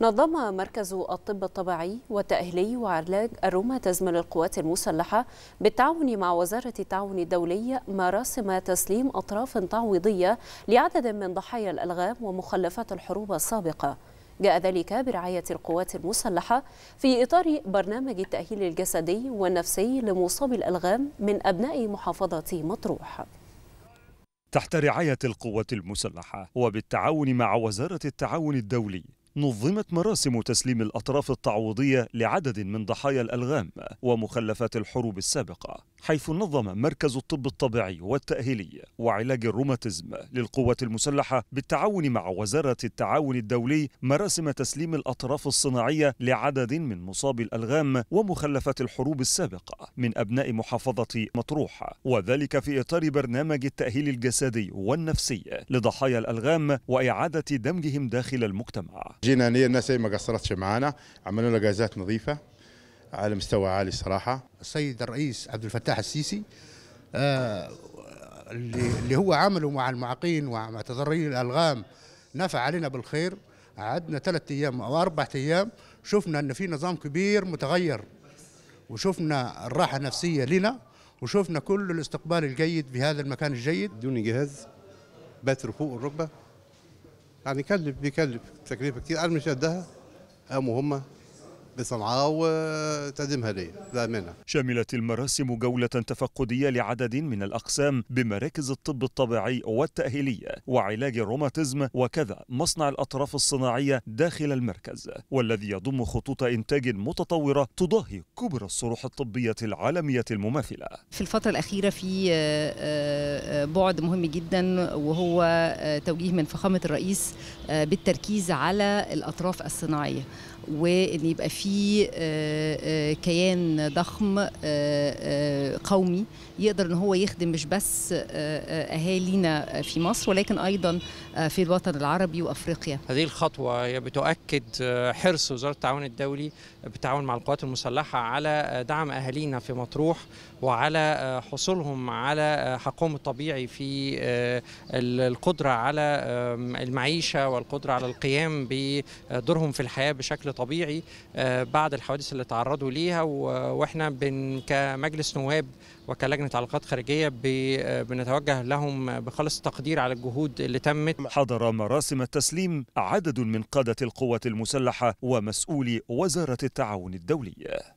نظم مركز الطب الطبيعي والتأهيلي وعلاج الروماتيزم للقوات المسلحة بالتعاون مع وزارة التعاون الدولي مراسم تسليم أطراف تعويضية لعدد من ضحايا الألغام ومخلفات الحروب السابقة جاء ذلك برعاية القوات المسلحة في إطار برنامج التأهيل الجسدي والنفسي لمصابي الألغام من أبناء محافظة مطروح تحت رعاية القوات المسلحة وبالتعاون مع وزارة التعاون الدولي نظمت مراسم تسليم الأطراف التعويضية لعدد من ضحايا الألغام ومخلفات الحروب السابقة حيث نظم مركز الطب الطبيعي والتأهيلي وعلاج الروماتيزم للقوات المسلحة بالتعاون مع وزارة التعاون الدولي مراسم تسليم الأطراف الصناعية لعدد من مصابي الألغام ومخلفات الحروب السابقة من أبناء محافظة مطروح وذلك في إطار برنامج التأهيل الجسدي والنفسي لضحايا الألغام وإعادة دمجهم داخل المجتمع جينا الناس ما قصرتش معانا عملوا لنا جازات نظيفه على مستوى عالي صراحه السيد الرئيس عبد الفتاح السيسي آه اللي هو عمله مع المعاقين ومع تضررين الالغام نفع علينا بالخير قعدنا ثلاث ايام او اربع ايام شفنا ان في نظام كبير متغير وشفنا الراحه النفسيه لنا وشفنا كل الاستقبال الجيد بهذا المكان الجيد دون جهاز باتر فوق الركبه يعني يكلف بيكلف تكلفه كتير انا مش قدها قاموا هم بصنعاء وتقدمها لي منها شملت المراسم جولة تفقدية لعدد من الأقسام بمراكز الطب الطبيعي والتأهيلية وعلاج الروماتيزم وكذا مصنع الأطراف الصناعية داخل المركز والذي يضم خطوط إنتاج متطورة تضاهي كبرى الصروح الطبية العالمية المماثلة في الفترة الأخيرة في آه، آه، آه، بعد مهم جدا وهو توجيه من فخامة الرئيس بالتركيز على الأطراف الصناعية وأن يبقى في في آه، آه، كيان ضخم آه، قومي يقدر ان هو يخدم مش بس اهالينا في مصر ولكن ايضا في الوطن العربي وافريقيا. هذه الخطوه هي بتؤكد حرص وزاره التعاون الدولي بالتعاون مع القوات المسلحه على دعم اهالينا في مطروح وعلى حصولهم على حقهم الطبيعي في القدره على المعيشه والقدره على القيام بدورهم في الحياه بشكل طبيعي بعد الحوادث اللي تعرضوا ليها واحنا بن كمجلس نواب وكلجنه علاقات خارجيه بنتوجه لهم بخالص التقدير على الجهود اللي تمت. حضر مراسم التسليم عدد من قاده القوات المسلحه ومسؤولي وزاره التعاون الدولي.